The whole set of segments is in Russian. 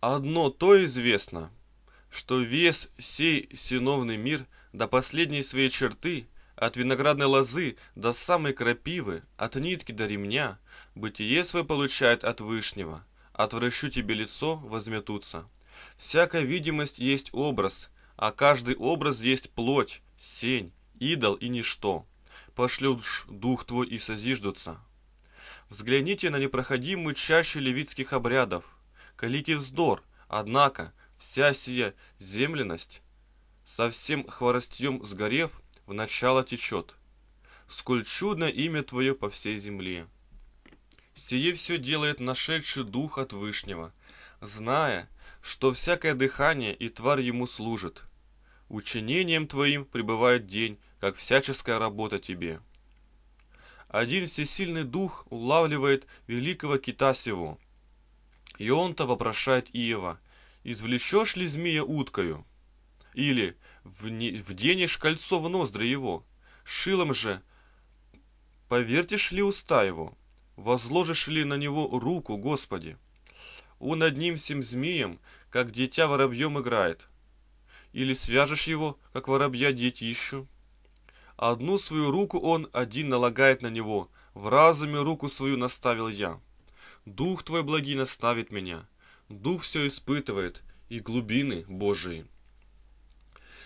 Одно то известно, что весь сей синовный мир до последней своей черты, от виноградной лозы до самой крапивы, от нитки до ремня, бытие свое получает от Вышнего, отвращу тебе лицо, возметутся. Всякая видимость есть образ, а каждый образ есть плоть, сень, идол и ничто. Пошлешь дух твой и созиждутся. Взгляните на непроходимую чащу левитских обрядов – колите вздор, однако вся сия земленность, совсем хворостьем сгорев, в начало течет. Сколь чудно имя Твое по всей земле. Сие все делает нашедший дух от Вышнего, зная, что всякое дыхание и тварь ему служит. Учинением Твоим пребывает день, как всяческая работа Тебе. Один всесильный дух улавливает великого кита сего – и он-то вопрошает Иева: «Извлечешь ли змея уткою?» Или «Вденешь кольцо в ноздри его?» Шилом же «Повертишь ли уста его?» «Возложишь ли на него руку, Господи?» Он одним всем змеем, как дитя воробьем играет. Или свяжешь его, как воробья детищу. Одну свою руку он один налагает на него, в разуме руку свою наставил я. Дух Твой благий наставит меня, Дух все испытывает, и глубины Божии.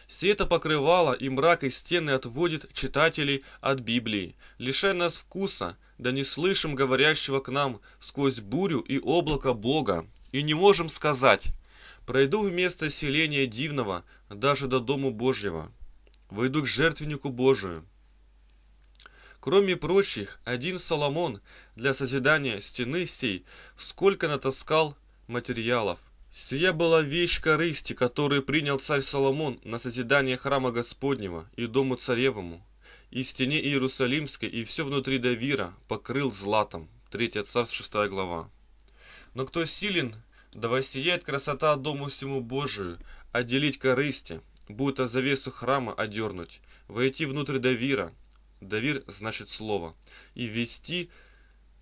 Все это покрывало и мрак и стены отводит читателей от Библии, лишая нас вкуса, да не слышим говорящего к нам сквозь бурю и облако Бога, и не можем сказать «Пройду вместо селения дивного, даже до дому Божьего, войду к жертвеннику Божию, Кроме прочих, один Соломон для созидания стены сей сколько натаскал материалов. Сия была вещь корысти, которую принял царь Соломон на созидание храма Господнего и дому царевому, и стене Иерусалимской, и все внутри Давира покрыл златом. 3 Царств 6 глава. Но кто силен, да воссияет красота дому всему Божию, отделить корысти, будет о завесу храма одернуть, войти внутрь Давира, Давир значит слово. И вести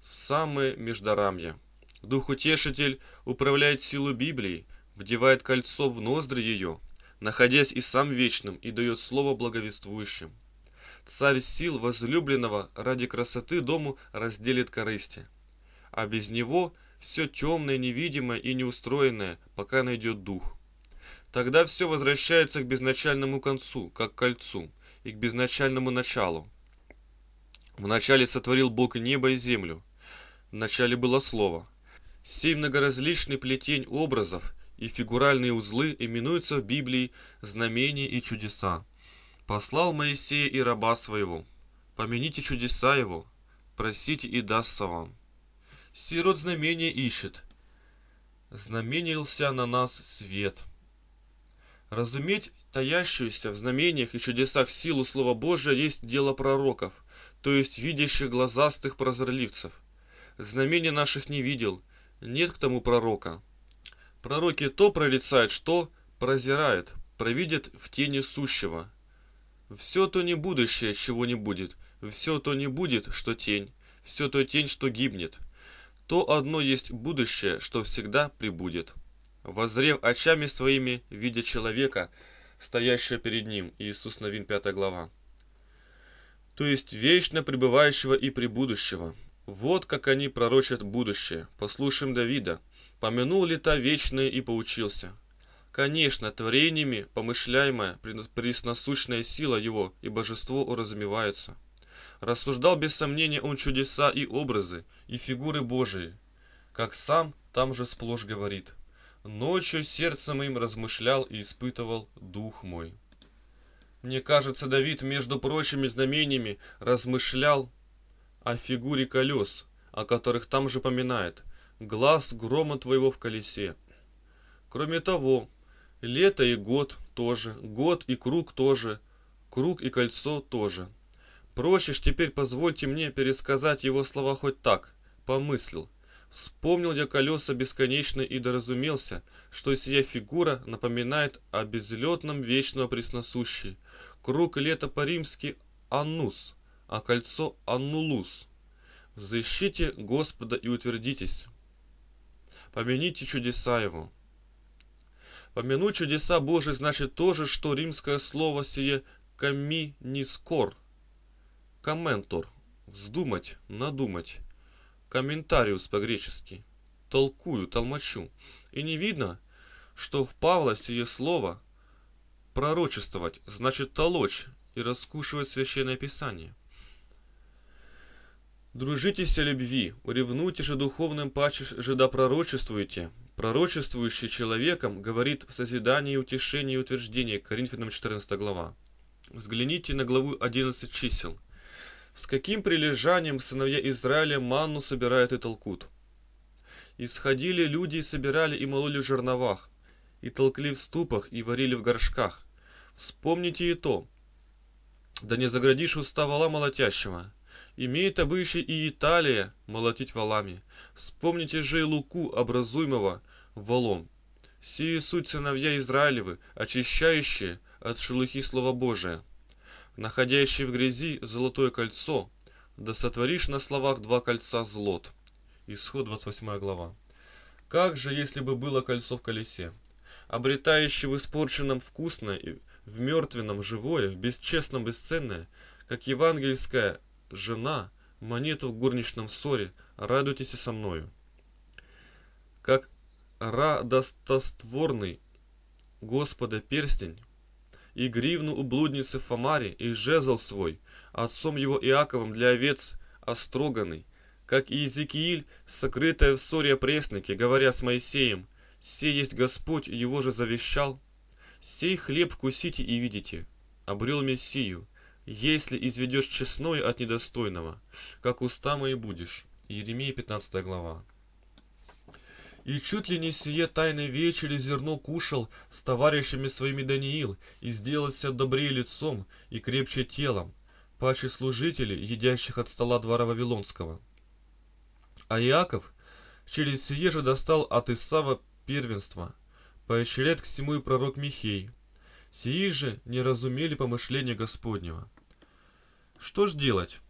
в самые междорамья. Дух-утешитель управляет силу Библии, вдевает кольцо в ноздри ее, находясь и сам вечным, и дает слово благовествующим. Царь сил возлюбленного ради красоты дому разделит корысти. А без него все темное, невидимое и неустроенное, пока найдет дух. Тогда все возвращается к безначальному концу, как к кольцу, и к безначальному началу, Вначале сотворил Бог небо и землю. Вначале было слово. Сей многоразличный плетень образов и фигуральные узлы именуются в Библии знамения и чудеса. «Послал Моисея и раба своего, помяните чудеса его, просите и дастся вам». Сирот знамения ищет. Знаменился на нас свет. Разуметь таящуюся в знамениях и чудесах силу Слова Божия есть дело пророков то есть видящих глазастых прозорливцев. Знамения наших не видел, нет к тому пророка. Пророки то прорицают, что прозирают, провидят в тени сущего. Все то не будущее, чего не будет, все то не будет, что тень, все то тень, что гибнет. То одно есть будущее, что всегда прибудет. Возрев очами своими, видя человека, стоящего перед ним, Иисус Новин, 5 глава то есть вечно пребывающего и пребудущего. Вот как они пророчат будущее. Послушаем Давида. Помянул ли лета вечное и поучился. Конечно, творениями помышляемая, пресносущная сила его и божество уразумевается. Рассуждал без сомнения он чудеса и образы, и фигуры Божии, как сам там же сплошь говорит. Ночью сердцем им размышлял и испытывал дух мой. Мне кажется, Давид, между прочими знамениями, размышлял о фигуре колес, о которых там же поминает, глаз грома твоего в колесе. Кроме того, лето и год тоже, год и круг тоже, круг и кольцо тоже. Просишь, теперь позвольте мне пересказать его слова хоть так, помыслил. Вспомнил я колеса бесконечно и доразумелся, что сия фигура напоминает о безлетном вечного пресносущей. Круг лета по-римски «Аннус», а кольцо «Аннулус». защите, Господа и утвердитесь». «Помяните чудеса его». Помянуть чудеса Божии значит то же, что римское слово сие «каминискор», «комментор», «вздумать», «надумать» комментариус по-гречески, толкую, толмачу, и не видно, что в Павла сие слово «пророчествовать» значит «толочь» и раскушивать Священное Писание. «Дружитесь о любви, ревнуйте же духовным паче же да пророчествуйте». Пророчествующий человеком говорит в созидании, утешении и утверждении, Коринфянам 14 глава. Взгляните на главу 11 чисел – с каким прилежанием сыновья Израиля манну собирают и толкут? Исходили люди и собирали и мололи в жерновах, и толкли в ступах, и варили в горшках. Вспомните и то. Да не заградишь уста вала молотящего. Имеет обычай и Италия молотить валами. Вспомните же и луку, образуемого валом. Сие суть сыновья Израилевы, очищающие от шелухи Слова Божия находящий в грязи золотое кольцо, да сотворишь на словах два кольца злот. Исход 28 глава. Как же, если бы было кольцо в колесе, обретающий в испорченном вкусное, в мертвенном живое, в бесчестном бесценное, как евангельская жена, монету в горничном ссоре, радуйтесь и со мною. Как радостотворный Господа перстень, и гривну у блудницы Фомари, и жезл свой, отцом его Иаковом для овец остроганный, как и Иезекииль, сокрытая в ссоре пресноки, говоря с Моисеем, «Се есть Господь, его же завещал, сей хлеб кусите и видите, обрел Мессию, если изведешь честное от недостойного, как уста мои будешь». Иеремия 15 глава. И чуть ли не сие тайной вечери зерно кушал с товарищами своими Даниил, и сделался добрее лицом и крепче телом, паче служителей, едящих от стола двора Вавилонского. А Иаков через сие же достал от Исава первенство, поощряет к всему и пророк Михей. Сии же не разумели помышления Господнего. Что ж делать?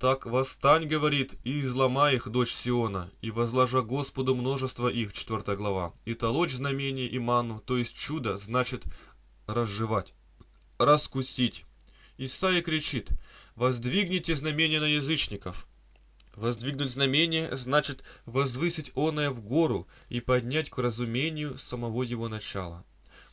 Так восстань, говорит, и изломай их, дочь Сиона, и возложа Господу множество их, 4 глава. И толочь знамение и ману, то есть чудо, значит разжевать, раскусить. Исаия кричит, воздвигните знамение на язычников. Воздвигнуть знамение значит возвысить оное в гору и поднять к разумению самого его начала.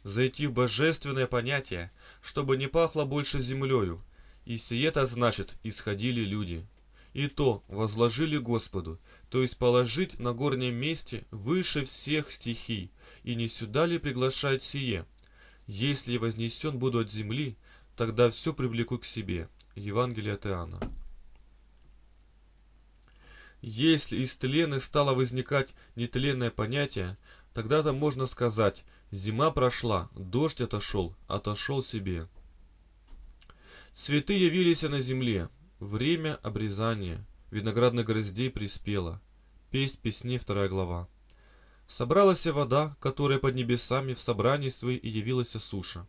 Зайти в божественное понятие, чтобы не пахло больше землею, и сие это значит, исходили люди. И то возложили Господу, то есть положить на горнем месте выше всех стихий, и не сюда ли приглашает сие? Если вознесен буду от земли, тогда все привлеку к себе. Евангелие от Иоанна. Если из тлены стало возникать нетленное понятие, тогда-то можно сказать «зима прошла, дождь отошел, отошел себе». Цветы явились на земле. Время обрезания виноградных гроздей приспело. Песть песни, вторая глава. Собралась вода, которая под небесами в собрании своей и явилась суша.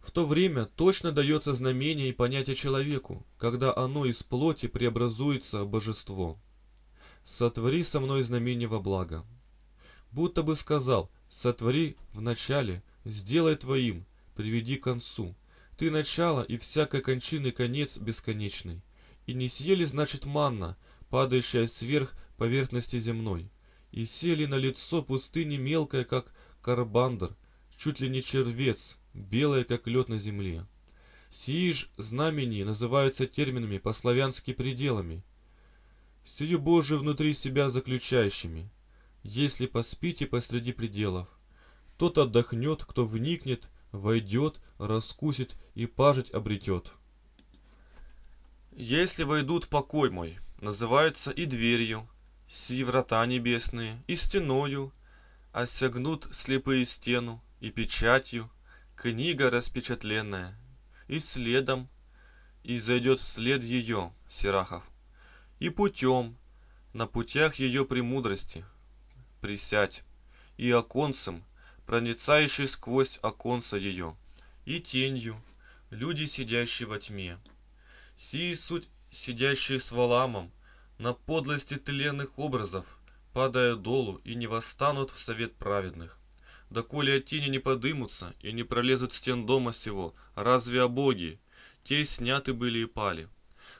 В то время точно дается знамение и понятие человеку, когда оно из плоти преобразуется в божество. «Сотвори со мной знамение во благо». Будто бы сказал «Сотвори в начале, сделай твоим, приведи к концу, ты начало и всякой кончины конец бесконечный. И не съели, значит, манна, падающая сверх поверхности земной. И сели на лицо пустыни мелкая, как карбандр, чуть ли не червец, белая, как лед на земле. Сии ж знамени называются терминами по-славянски пределами, сию Божию внутри себя заключающими. Если поспите посреди пределов, тот отдохнет, кто вникнет, войдет, раскусит и пажить обретет. Если войдут покой мой, называются и дверью, си врата небесные, и стеною, а осягнут слепые стену, и печатью, книга распечатленная, и следом, и зайдет вслед ее, Сирахов, и путем, на путях ее премудрости, присядь, и оконцем, проницающий сквозь оконца ее, и тенью, люди, сидящие во тьме. Сии суть, сидящие с Валамом, на подлости тленных образов, падая долу и не восстанут в совет праведных. Доколе от тени не подымутся и не пролезут стен дома сего, разве о боги Те сняты были и пали.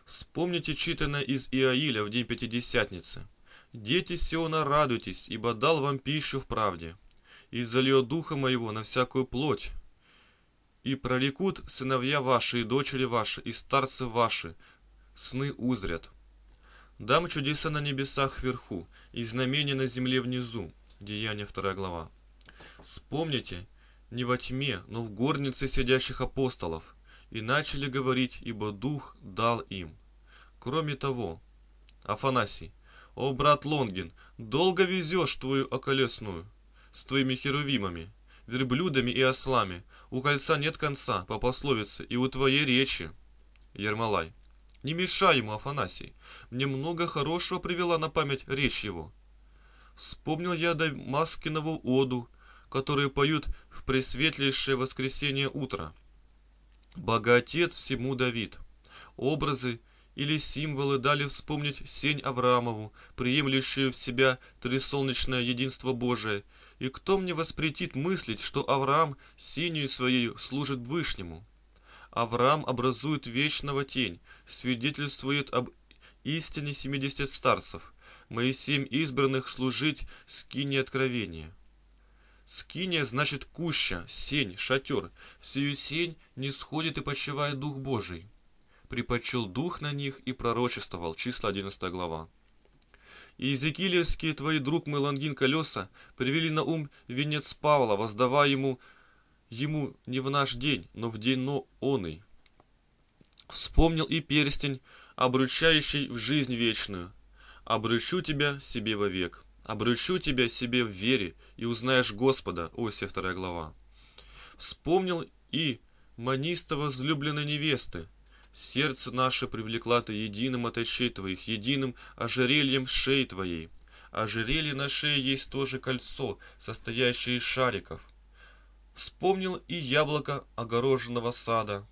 Вспомните читанное из Иаиля в день Пятидесятницы. «Дети Сиона, радуйтесь, ибо дал вам пищу в правде» и зальет духа моего на всякую плоть. И пролекут сыновья ваши и дочери ваши, и старцы ваши, сны узрят. Дам чудеса на небесах вверху, и знамения на земле внизу. Деяние 2 глава. Вспомните, не во тьме, но в горнице сидящих апостолов, и начали говорить, ибо Дух дал им. Кроме того, Афанасий, «О, брат Лонгин, долго везешь твою околесную?» с твоими херувимами, верблюдами и ослами. У кольца нет конца, по пословице, и у твоей речи. Ермолай. Не мешай ему, Афанасий. Мне много хорошего привела на память речь его. Вспомнил я Дамаскинову оду, которую поют в пресветлейшее воскресенье утро. Богатец всему Давид. Образы или символы дали вспомнить сень Авраамову, приемлющую в себя трисолнечное единство Божие – и кто мне воспретит мыслить, что Авраам синюю своей служит Вышнему? Авраам образует вечного тень, свидетельствует об истине 70 старцев, мои семь избранных служить скине откровения. Скиния значит куща, сень, шатер. В сию сень не сходит и почивает Дух Божий. Припочил Дух на них и пророчествовал. Числа 11 глава. И Иезекиилевские твои, друг мой, колеса привели на ум венец Павла, воздавая ему, ему не в наш день, но в день но оный. Вспомнил и перстень, обручающий в жизнь вечную. Обручу тебя себе вовек. Обручу тебя себе в вере, и узнаешь Господа. Осия 2 глава. Вспомнил и манистого возлюбленной невесты, Сердце наше привлекла ты единым от очей твоих, единым ожерельем шеи твоей. Ожерелье на шее есть тоже кольцо, состоящее из шариков. Вспомнил и яблоко огороженного сада.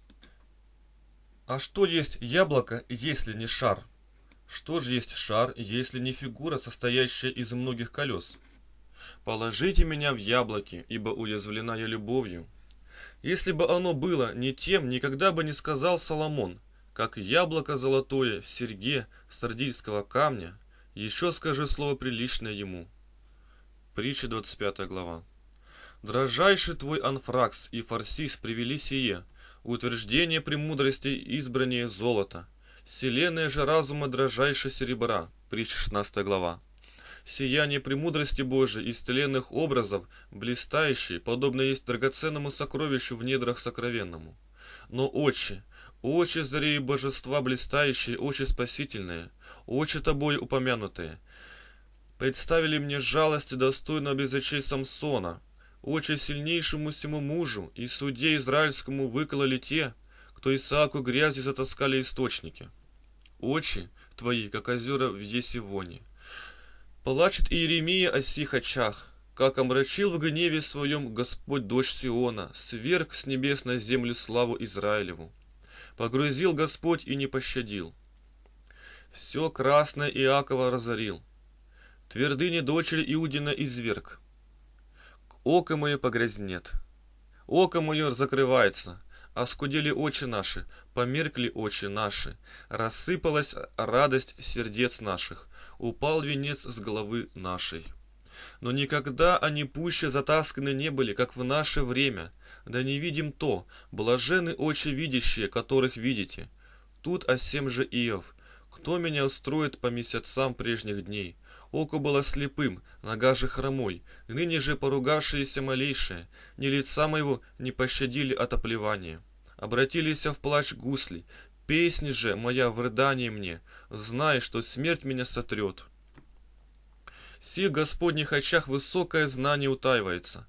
А что есть яблоко, если не шар? Что же есть шар, если не фигура, состоящая из многих колес? Положите меня в яблоки, ибо уязвлена я любовью, если бы оно было не тем, никогда бы не сказал Соломон, как яблоко золотое в серьге сардийского камня, еще скажи слово приличное ему. Притча 25 глава. Дрожайший твой анфракс и фарсис привели сие, утверждение премудрости избрание золота, вселенная же разума дрожайше серебра. Притча 16 глава сияние премудрости Божией из тленных образов, блистающий, подобно есть драгоценному сокровищу в недрах сокровенному. Но очи, очи зреи божества блистающие, очи спасительные, очи тобой упомянутые, представили мне жалости достойно без очей Самсона, очи сильнейшему всему мужу и суде израильскому выкололи те, кто Исааку грязью затаскали источники. Очи твои, как озера в Есивоне, Плачет Иеремия о сих очах, как омрачил в гневе своем Господь дочь Сиона, сверг с небес на землю славу Израилеву. Погрузил Господь и не пощадил. Все красное Иакова разорил. Твердыни дочери Иудина изверг. Око мое погрязнет. Око мое закрывается. Оскудели очи наши, померкли очи наши. Рассыпалась радость сердец наших упал венец с головы нашей. Но никогда они пуще затасканы не были, как в наше время. Да не видим то, блажены очи видящие, которых видите. Тут сем же Иов. Кто меня устроит по месяцам прежних дней? Око было слепым, нога же хромой, ныне же поругавшиеся малейшие, ни лица моего не пощадили от оплевания. Обратились в плач гусли, Песни же моя в рыдании мне, знай, что смерть меня сотрет. В сих Господних очах высокое знание утаивается.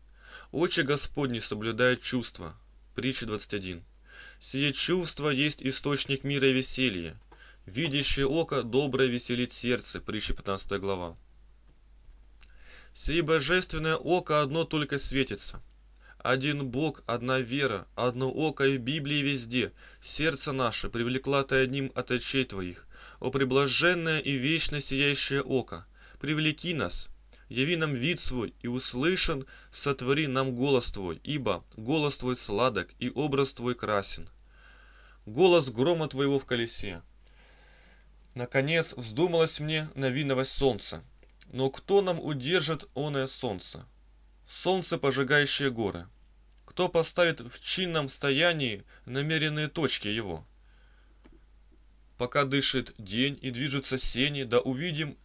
Очи Господни соблюдают чувства. Притча 21. Сие чувство есть источник мира и веселья. Видящее око доброе веселит сердце. Притча 15 глава. Сие божественное око одно только светится. Один Бог, одна вера, одно око и Библии везде. Сердце наше привлекла ты одним от очей твоих. О преблаженное и вечно сияющее око, привлеки нас, яви нам вид свой, и услышан, сотвори нам голос твой, ибо голос твой сладок, и образ твой красен. Голос грома твоего в колесе. Наконец вздумалось мне на виновость солнца. Но кто нам удержит оное солнце? Солнце, пожигающее горы. Кто поставит в чинном стоянии намеренные точки его? Пока дышит день и движутся сени, да увидим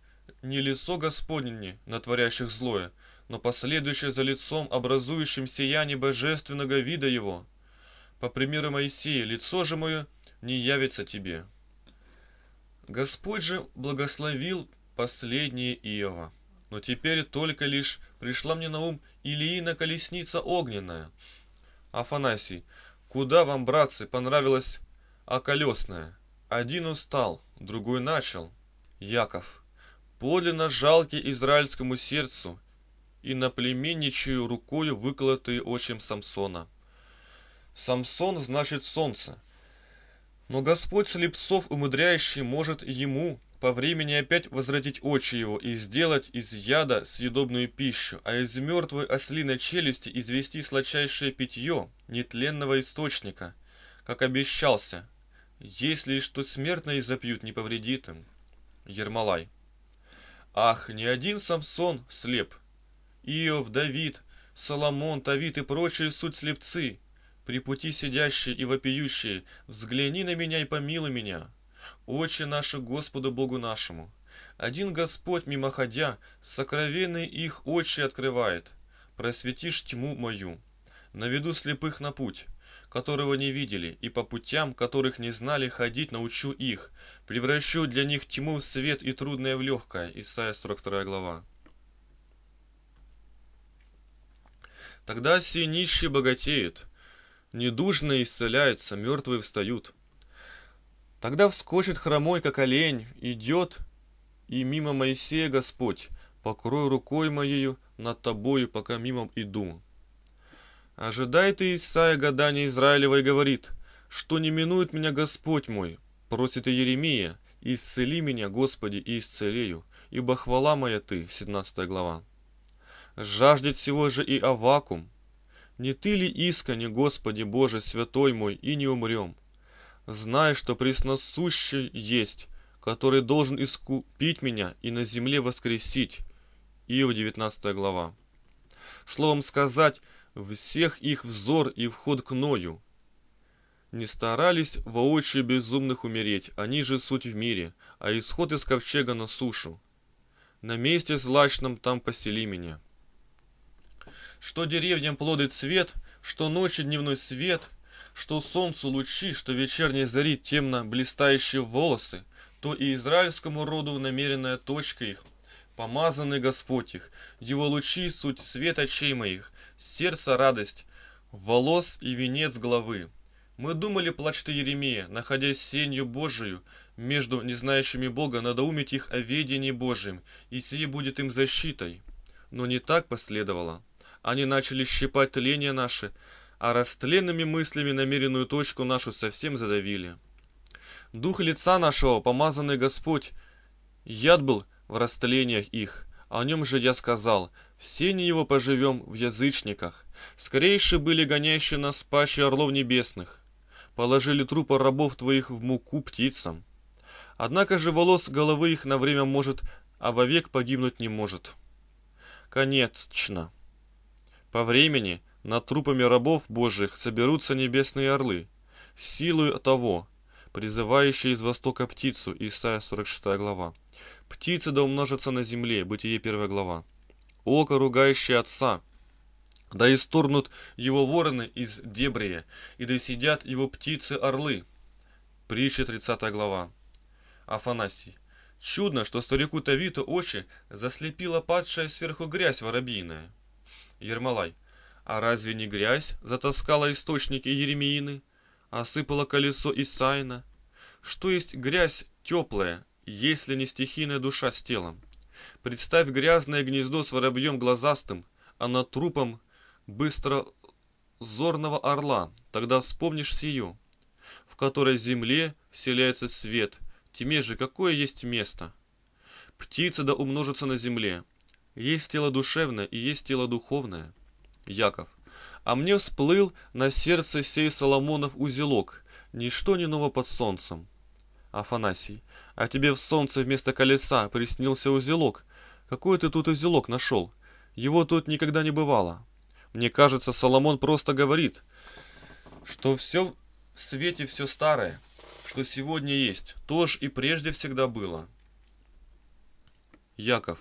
не лицо Господне, натворящих злое, но последующее за лицом, образующим сияние божественного вида его. По примеру Моисея, лицо же мое не явится тебе. Господь же благословил последнее Иова но теперь только лишь пришла мне на ум Ильина колесница огненная. Афанасий, куда вам, братцы, понравилось околесное? Один устал, другой начал. Яков, подлинно жалки израильскому сердцу и на племенничью рукою выколотые очем Самсона. Самсон значит солнце, но Господь слепцов умудряющий может ему по времени опять возродить очи его и сделать из яда съедобную пищу, а из мертвой ослиной челюсти извести сладчайшее питье нетленного источника, как обещался, если что смертные запьют, не повредит им. Ермолай. Ах, не один Самсон слеп. Иов, Давид, Соломон, Тавит и прочие суть слепцы. При пути сидящие и вопиющие, взгляни на меня и помилуй меня очи наши Господу Богу нашему. Один Господь, мимоходя, сокровенный их очи открывает. Просветишь тьму мою. Наведу слепых на путь, которого не видели, и по путям, которых не знали, ходить научу их. Превращу для них тьму в свет и трудное в легкое. Исайя 42 глава. Тогда все нищие богатеют, недужные исцеляются, мертвые встают – Тогда вскочит хромой, как олень, идет, и мимо Моисея Господь, покрой рукой моею над тобою, пока мимо иду. Ожидай ты Исаия гадания Израилева и говорит, что не минует меня Господь мой, просит и Еремия, исцели меня, Господи, и исцелею, ибо хвала моя ты, 17 глава. Жаждет всего же и Авакум, не ты ли иска, не Господи Боже, святой мой, и не умрем, Знай, что пресносущий есть, который должен искупить меня и на земле воскресить». Иов 19 глава. Словом сказать, всех их взор и вход к Ною. Не старались воочию безумных умереть, они же суть в мире, а исход из ковчега на сушу. На месте злачном там посели меня. Что деревьям плоды цвет, что ночи дневной свет — что солнцу лучи, что вечерней зари темно блистающие волосы, то и израильскому роду намеренная точка их. Помазанный Господь их, его лучи суть свет очей моих, сердце радость, волос и венец главы. Мы думали, плачет Еремия, находясь сенью Божию, между незнающими Бога надо уметь их о ведении Божьем, и сие будет им защитой. Но не так последовало. Они начали щипать тление наше, а растленными мыслями намеренную точку нашу совсем задавили. Дух лица нашего, помазанный Господь, яд был в растлениях их. О нем же я сказал, все не его поживем в язычниках. Скорейши были гоняющие нас пащи орлов небесных. Положили трупы рабов твоих в муку птицам. Однако же волос головы их на время может, а вовек погибнуть не может. Конечно. По времени – над трупами рабов Божьих соберутся небесные орлы, силой того, призывающий из востока птицу, Исайя 46 глава. Птицы да умножатся на земле, Бытие 1 глава. Око, ругающее отца, да исторнут его вороны из дебрия, и да сидят его птицы-орлы. Притча 30 глава. Афанасий. Чудно, что старику Тавиту очи заслепила падшая сверху грязь воробьиная. Ермолай. А разве не грязь затаскала источники Еремеины, осыпала колесо Исайна? Что есть грязь теплая, если не стихийная душа с телом? Представь грязное гнездо с воробьем глазастым, а над трупом быстро зорного орла, тогда вспомнишь сию, в которой земле вселяется свет, в тьме же какое есть место? Птица да умножится на земле, есть тело душевное и есть тело духовное – Яков. А мне всплыл на сердце сей Соломонов узелок, ничто не ново под солнцем. Афанасий. А тебе в солнце вместо колеса приснился узелок. Какой ты тут узелок нашел? Его тут никогда не бывало. Мне кажется, Соломон просто говорит, что все в свете все старое, что сегодня есть, тоже и прежде всегда было. Яков.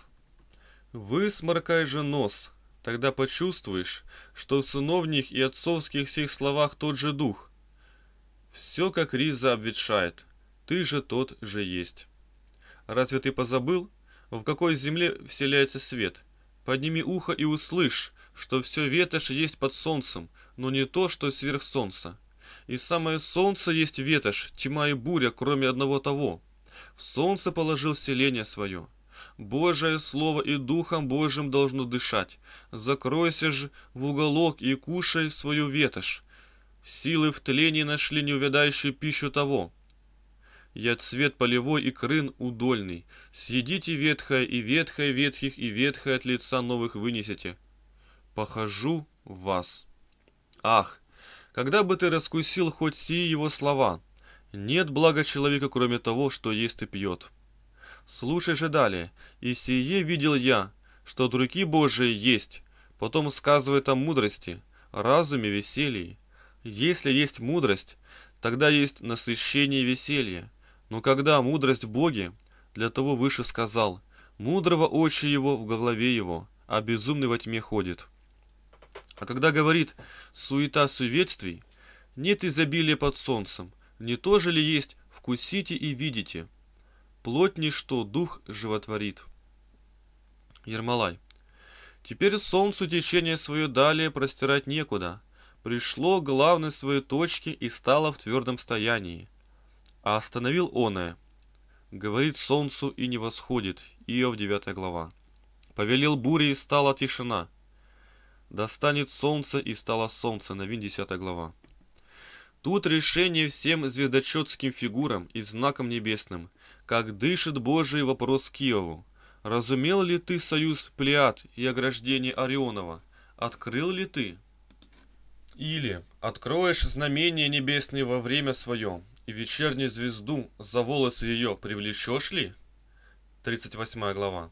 Высморкай же нос, Тогда почувствуешь, что в сыновних и отцовских всех словах тот же дух. Все как риза обветшает, ты же тот же есть. Разве ты позабыл, в какой земле вселяется свет? Подними ухо и услышь, что все ветошь есть под солнцем, но не то, что сверх солнца. И самое солнце есть ветошь, тьма и буря, кроме одного того. В солнце положил селение свое. Божие Слово и Духом Божьим должно дышать. Закройся же в уголок и кушай свою ветошь. Силы в тлении нашли неувядающую пищу того. Я цвет полевой и крын удольный. Съедите ветхое и ветхое ветхих, и ветхое от лица новых вынесете. Похожу в вас. Ах, когда бы ты раскусил хоть сии его слова? Нет блага человека, кроме того, что ест и пьет. Слушай же далее. «И сие видел я, что от руки Божией есть». Потом сказывает о мудрости, разуме, веселье. Если есть мудрость, тогда есть насыщение и веселье. Но когда мудрость Боги, для того выше сказал, мудрого очи его в голове его, а безумный во тьме ходит. А когда говорит «суета суветствий», нет изобилия под солнцем, не то же ли есть «вкусите и видите»? Плоть ничто, дух животворит. Ермолай. Теперь солнцу течение свое далее простирать некуда. Пришло главной своей точке и стало в твердом стоянии. А остановил оное. Говорит солнцу и не восходит. Иов 9 глава. Повелел буре и стала тишина. Достанет солнце и стало солнце. Новин 10 глава. Тут решение всем звездочетским фигурам и знаком небесным – как дышит Божий вопрос Киеву. Разумел ли ты союз Плеяд и ограждение Орионова? Открыл ли ты? Или откроешь знамение небесное во время свое, и вечернюю звезду за волосы ее привлечешь ли? 38 глава.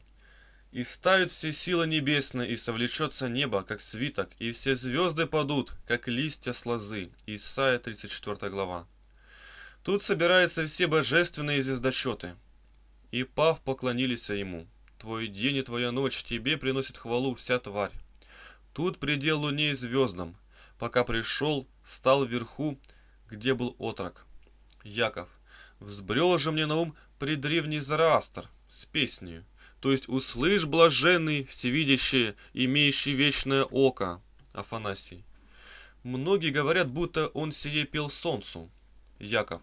И ставит все силы небесные, и совлечется небо, как свиток, и все звезды падут, как листья с лозы. Исайя 34 глава. Тут собираются все божественные звездочеты. И пав поклонились ему. Твой день и твоя ночь, тебе приносит хвалу вся тварь. Тут предел луне и звездам, пока пришел, стал вверху, где был отрок. Яков, взбрел же мне на ум предревний зарастр с песнею, то есть «Услышь, блаженный, всевидящий, имеющий вечное око» Афанасий. Многие говорят, будто он сие пел солнцу. Яков.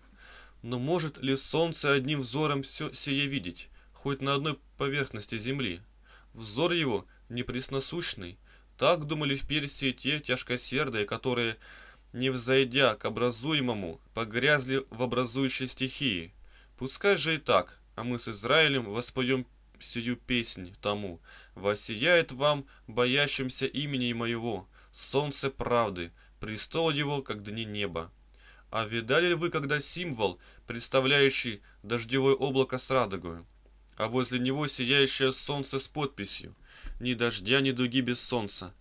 Но может ли солнце одним взором все сие видеть, хоть на одной поверхности земли? Взор его непресносущный. Так думали в Персии те тяжкосердые, которые, не взойдя к образуемому, погрязли в образующей стихии. Пускай же и так, а мы с Израилем воспоем сию песнь тому. Воссияет вам, боящимся имени моего, солнце правды, престол его, как дни неба. А видали ли вы когда символ, представляющий дождевое облако с радугой, а возле него сияющее солнце с подписью «Ни дождя, ни дуги без солнца».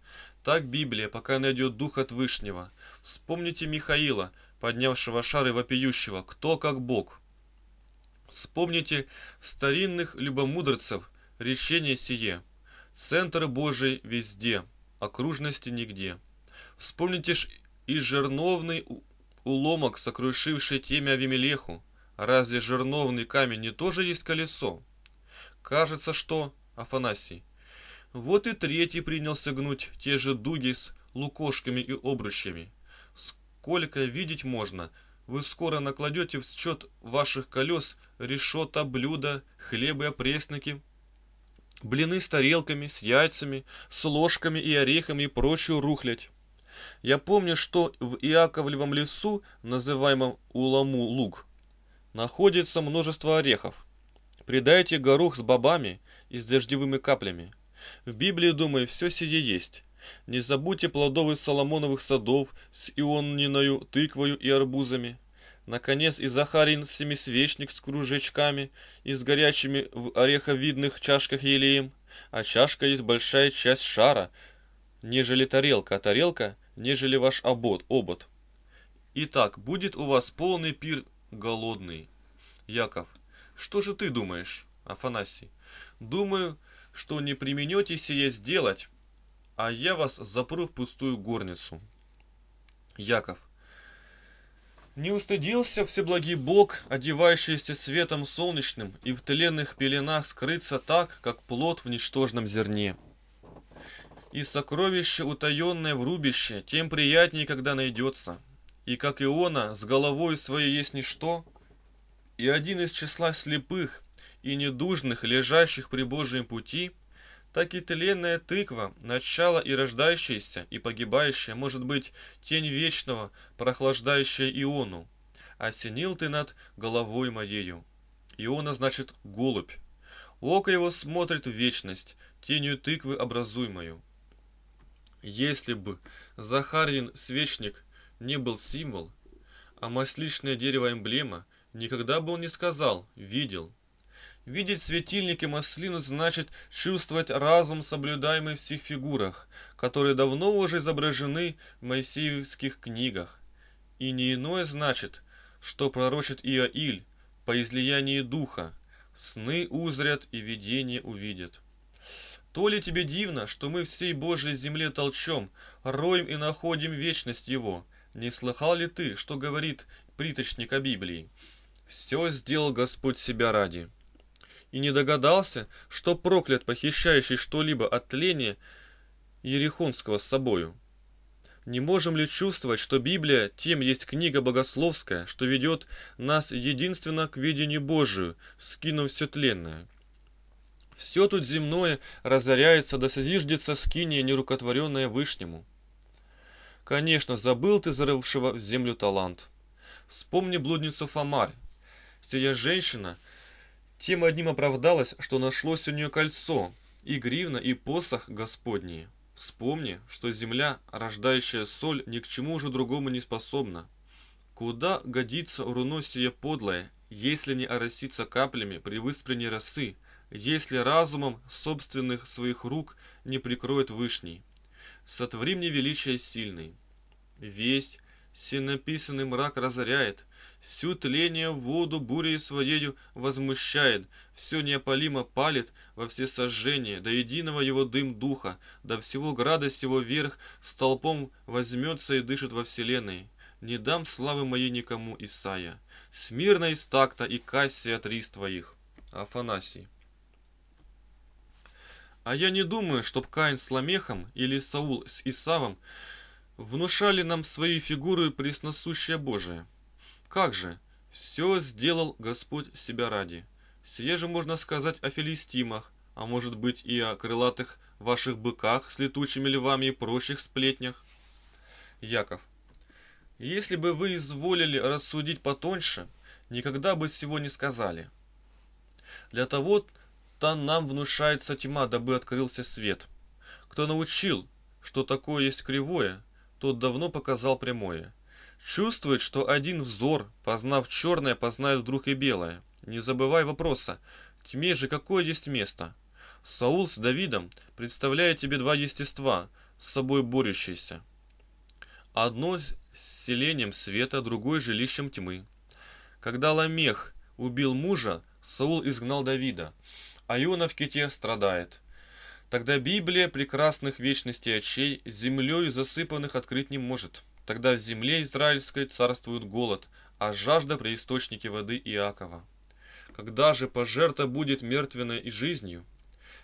Так Библия, пока найдет дух от Вышнего. Вспомните Михаила, поднявшего шары вопиющего, кто как Бог. Вспомните старинных любомудрцев, речение сие. Центр Божий везде, окружности нигде. Вспомните ж и жерновный уломок, сокрушивший темя Авимелеху. Разве жерновный камень не тоже есть колесо? Кажется, что... Афанасий. Вот и третий принялся гнуть те же дуги с лукошками и обручами. Сколько видеть можно, вы скоро накладете в счет ваших колес решета, блюда, хлебы и опресники, блины с тарелками, с яйцами, с ложками и орехами и прочую рухлядь. Я помню, что в Иаковлевом лесу, называемом Уламу-Луг, находится множество орехов. Придайте горох с бобами и с дождевыми каплями. В Библии, думаю, все сие есть. Не забудьте плодов из Соломоновых садов с ионниною, тыквою и арбузами. Наконец и Захарин семисвечник с кружечками и с горячими в ореховидных чашках елеем. А чашка есть большая часть шара, нежели тарелка, а тарелка нежели ваш обод, обод. Итак, будет у вас полный пир голодный. Яков, что же ты думаешь, Афанасий? Думаю, что не применете сие сделать, а я вас запру в пустую горницу. Яков, не устыдился всеблагий Бог, одевающийся светом солнечным, и в тленных пеленах скрыться так, как плод в ничтожном зерне. И сокровище, утаенное в рубище, тем приятнее, когда найдется. И как Иона, с головой своей есть ничто, и один из числа слепых и недужных, лежащих при Божьем пути, так и тленная тыква, начало и рождающаяся, и погибающая, может быть, тень вечного, прохлаждающая Иону. Осенил ты над головой моею. Иона значит голубь. Око его смотрит в вечность, тенью тыквы образуемую. Если бы Захарин свечник не был символ, а масличное дерево эмблема, никогда бы он не сказал «видел». Видеть светильники маслины значит чувствовать разум, соблюдаемый в всех фигурах, которые давно уже изображены в моисеевских книгах. И не иное значит, что пророчит Иоиль по излиянии духа. Сны узрят и видение увидят. То ли тебе дивно, что мы всей Божьей земле толчем, роем и находим вечность его? Не слыхал ли ты, что говорит приточник о Библии? Все сделал Господь себя ради. И не догадался, что проклят похищающий что-либо от тления Ерехонского с собою. Не можем ли чувствовать, что Библия тем есть книга богословская, что ведет нас единственно к видению Божию, скинув все тленное? Все тут земное разоряется, да созиждется скиния, нерукотворенная Вышнему. Конечно, забыл ты зарывшего в землю талант. Вспомни блудницу Фомарь. Сия женщина тем одним оправдалась, что нашлось у нее кольцо, и гривна, и посох Господние. Вспомни, что земля, рождающая соль, ни к чему уже другому не способна. Куда годится руно сие подлое, если не оросится каплями при выспренней росы, если разумом собственных своих рук не прикроет Вышний. Сотвори мне величие сильный. Весь сенаписанный мрак разоряет, всю тление воду бурей своею возмущает, все неопалимо палит во все сожжения, до единого его дым духа, до всего града сего верх столпом возьмется и дышит во вселенной. Не дам славы моей никому, Исая, смирно из такта и кассия трист твоих. Афанасий а я не думаю, чтоб Каин с Ламехом или Саул с Исавом внушали нам свои фигуры пресносущее Божие. Как же, все сделал Господь себя ради. Сие же можно сказать о филистимах, а может быть и о крылатых ваших быках с летучими львами и прочих сплетнях. Яков. Если бы вы изволили рассудить потоньше, никогда бы всего не сказали. Для того будто нам внушается тьма, дабы открылся свет. Кто научил, что такое есть кривое, тот давно показал прямое. Чувствует, что один взор, познав черное, познает вдруг и белое. Не забывай вопроса, тьме же какое есть место? Саул с Давидом представляет тебе два естества, с собой борющиеся. Одно с селением света, другое жилищем тьмы. Когда Ламех убил мужа, Саул изгнал Давида а Юна в ките страдает. Тогда Библия прекрасных вечностей очей землей засыпанных открыть не может. Тогда в земле израильской царствует голод, а жажда при источнике воды Иакова. Когда же пожерта будет мертвенной и жизнью?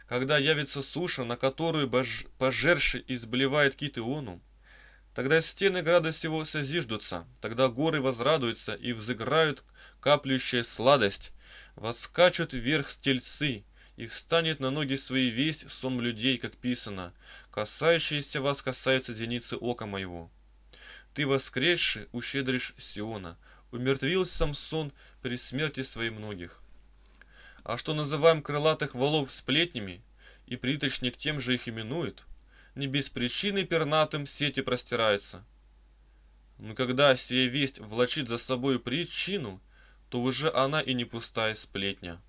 Когда явится суша, на которую бож... пожерши изблевает кит Иону? Тогда стены града сего созиждутся, тогда горы возрадуются и взыграют каплющая сладость, воскачут вверх стельцы, и встанет на ноги свои весь сон людей, как писано, касающиеся вас касаются зеницы ока моего. Ты воскресши, ущедришь Сиона, умертвился Самсон при смерти своих многих. А что называем крылатых валов сплетнями, и приточник тем же их именует, не без причины пернатым сети простирается. Но когда сия весть влачит за собой причину, то уже она и не пустая сплетня.